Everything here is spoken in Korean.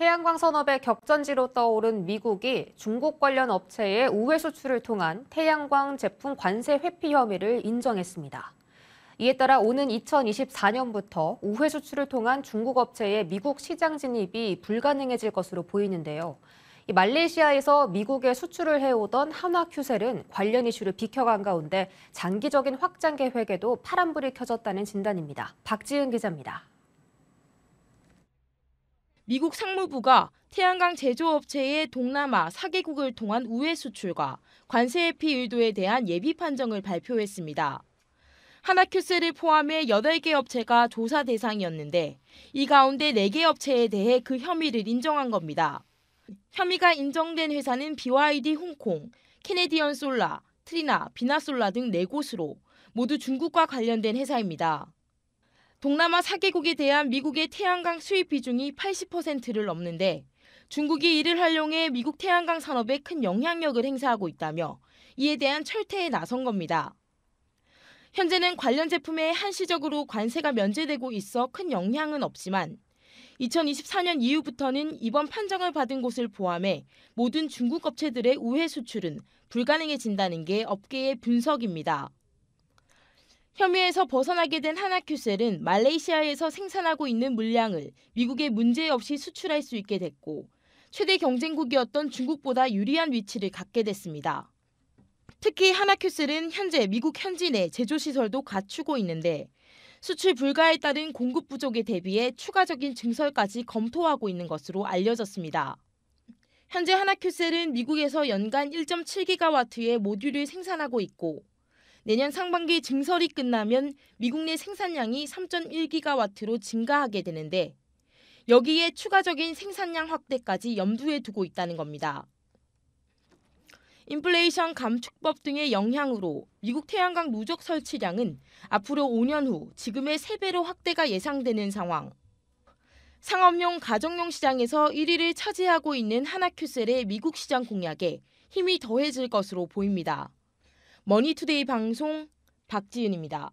태양광 산업의 격전지로 떠오른 미국이 중국 관련 업체의 우회 수출을 통한 태양광 제품 관세 회피 혐의를 인정했습니다. 이에 따라 오는 2024년부터 우회 수출을 통한 중국 업체의 미국 시장 진입이 불가능해질 것으로 보이는데요. 말레이시아에서 미국에 수출을 해오던 한화 큐셀은 관련 이슈를 비켜간 가운데 장기적인 확장 계획에도 파란불이 켜졌다는 진단입니다. 박지은 기자입니다. 미국 상무부가 태양광 제조업체의 동남아 4개국을 통한 우회 수출과 관세 회피 의도에 대한 예비 판정을 발표했습니다. 하나큐스를 포함해 8개 업체가 조사 대상이었는데 이 가운데 4개 업체에 대해 그 혐의를 인정한 겁니다. 혐의가 인정된 회사는 BYD 홍콩, 캐네디언 솔라, 트리나, 비나솔라 등 4곳으로 모두 중국과 관련된 회사입니다. 동남아 4개국에 대한 미국의 태양광 수입 비중이 80%를 넘는데 중국이 이를 활용해 미국 태양광 산업에 큰 영향력을 행사하고 있다며 이에 대한 철퇴에 나선 겁니다. 현재는 관련 제품에 한시적으로 관세가 면제되고 있어 큰 영향은 없지만 2024년 이후부터는 이번 판정을 받은 곳을 포함해 모든 중국 업체들의 우회 수출은 불가능해진다는 게 업계의 분석입니다. 혐의에서 벗어나게 된 하나큐셀은 말레이시아에서 생산하고 있는 물량을 미국에 문제 없이 수출할 수 있게 됐고 최대 경쟁국이었던 중국보다 유리한 위치를 갖게 됐습니다. 특히 하나큐셀은 현재 미국 현지 내 제조 시설도 갖추고 있는데 수출 불가에 따른 공급 부족에 대비해 추가적인 증설까지 검토하고 있는 것으로 알려졌습니다. 현재 하나큐셀은 미국에서 연간 1.7기가와트의 모듈을 생산하고 있고 내년 상반기 증설이 끝나면 미국 내 생산량이 3.1기가와트로 증가하게 되는데 여기에 추가적인 생산량 확대까지 염두에 두고 있다는 겁니다. 인플레이션 감축법 등의 영향으로 미국 태양광 누적 설치량은 앞으로 5년 후 지금의 3배로 확대가 예상되는 상황. 상업용 가정용 시장에서 1위를 차지하고 있는 하나큐셀의 미국 시장 공약에 힘이 더해질 것으로 보입니다. 머니투데이 방송 박지윤입니다.